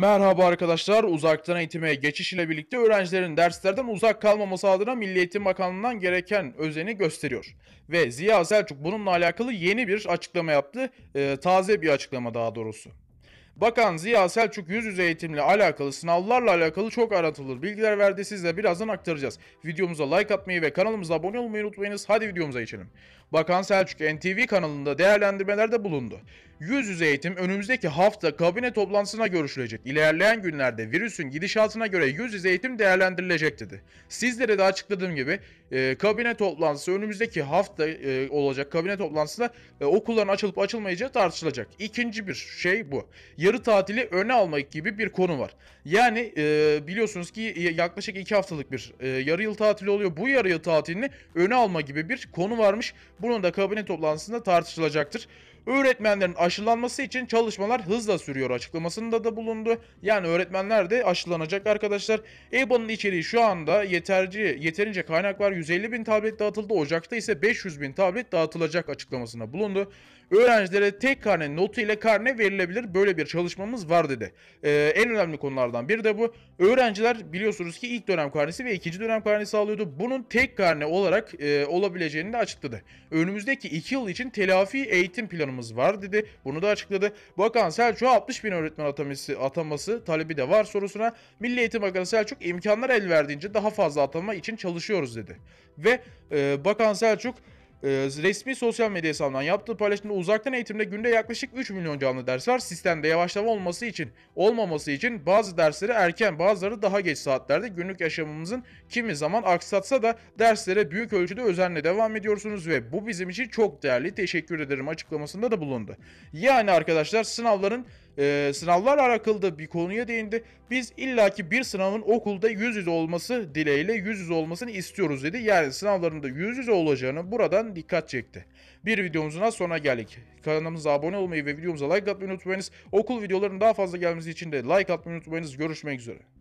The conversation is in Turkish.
Merhaba arkadaşlar. Uzaktan eğitime geçiş ile birlikte öğrencilerin derslerden uzak kalmaması adına Milli Eğitim Bakanlığı'ndan gereken özeni gösteriyor. Ve Ziya Selçuk bununla alakalı yeni bir açıklama yaptı. E, taze bir açıklama daha doğrusu. Bakan Ziya Selçuk yüz yüze eğitimle alakalı, sınavlarla alakalı çok aratılır bilgiler verdi. Sizle birazdan aktaracağız. Videomuza like atmayı ve kanalımıza abone olmayı unutmayınız. Hadi videomuza geçelim. Bakan Selçuk NTV kanalında değerlendirmelerde bulundu yüz yüze eğitim önümüzdeki hafta kabine toplantısına görüşülecek. İlerleyen günlerde virüsün gidişatına göre yüz yüze eğitim değerlendirilecek dedi. Sizlere de açıkladığım gibi e, kabine toplantısı önümüzdeki hafta e, olacak. Kabine toplantısında e, okulların açılıp açılmayacağı tartışılacak. İkinci bir şey bu. Yarı tatili öne almak gibi bir konu var. Yani e, biliyorsunuz ki e, yaklaşık iki haftalık bir e, yarı yıl tatili oluyor. Bu yarı yıl tatilini öne alma gibi bir konu varmış. Bunun da kabine toplantısında tartışılacaktır. Öğretmenlerin aşılanması için çalışmalar hızla sürüyor açıklamasında da bulundu. Yani öğretmenler de aşılanacak arkadaşlar. EBA'nın içeriği şu anda yeterci, yeterince kaynak var. 150 bin tablet dağıtıldı. Ocak'ta ise 500 bin tablet dağıtılacak açıklamasında bulundu. Öğrencilere tek karne notu ile karne verilebilir. Böyle bir çalışmamız var dedi. Ee, en önemli konulardan biri de bu. Öğrenciler biliyorsunuz ki ilk dönem karnesi ve ikinci dönem karnesi alıyordu. Bunun tek karne olarak e, olabileceğini de açıkladı. Önümüzdeki 2 yıl için telafi eğitim planı atamamız var dedi. Bunu da açıkladı. Bakan Selçuk'a 60 bin öğretmen ataması, ataması talebi de var sorusuna Milli Eğitim Bakanı Selçuk imkanlar el verdiğince daha fazla atama için çalışıyoruz dedi. Ve e, Bakan Selçuk ee, resmi sosyal medya hesabından yaptığı paylaşımda uzaktan eğitimde günde yaklaşık 3 milyon canlı ders var. Sistemde yavaşlama olması için, olmaması için bazı dersleri erken, bazıları daha geç saatlerde günlük yaşamımızın kimi zaman aksatsa da derslere büyük ölçüde özenle devam ediyorsunuz ve bu bizim için çok değerli. Teşekkür ederim açıklamasında da bulundu. Yani arkadaşlar sınavların e, ee, sınavlar arakıldı bir konuya değindi. Biz illaki bir sınavın okulda yüz yüze olması dileğiyle yüz yüze olmasını istiyoruz dedi. Yani sınavların da yüz yüze olacağını buradan dikkat çekti. Bir videomuzun az sonuna geldik. Kanalımıza abone olmayı ve videomuza like atmayı unutmayınız. Okul videolarının daha fazla gelmesi için de like atmayı unutmayınız. Görüşmek üzere.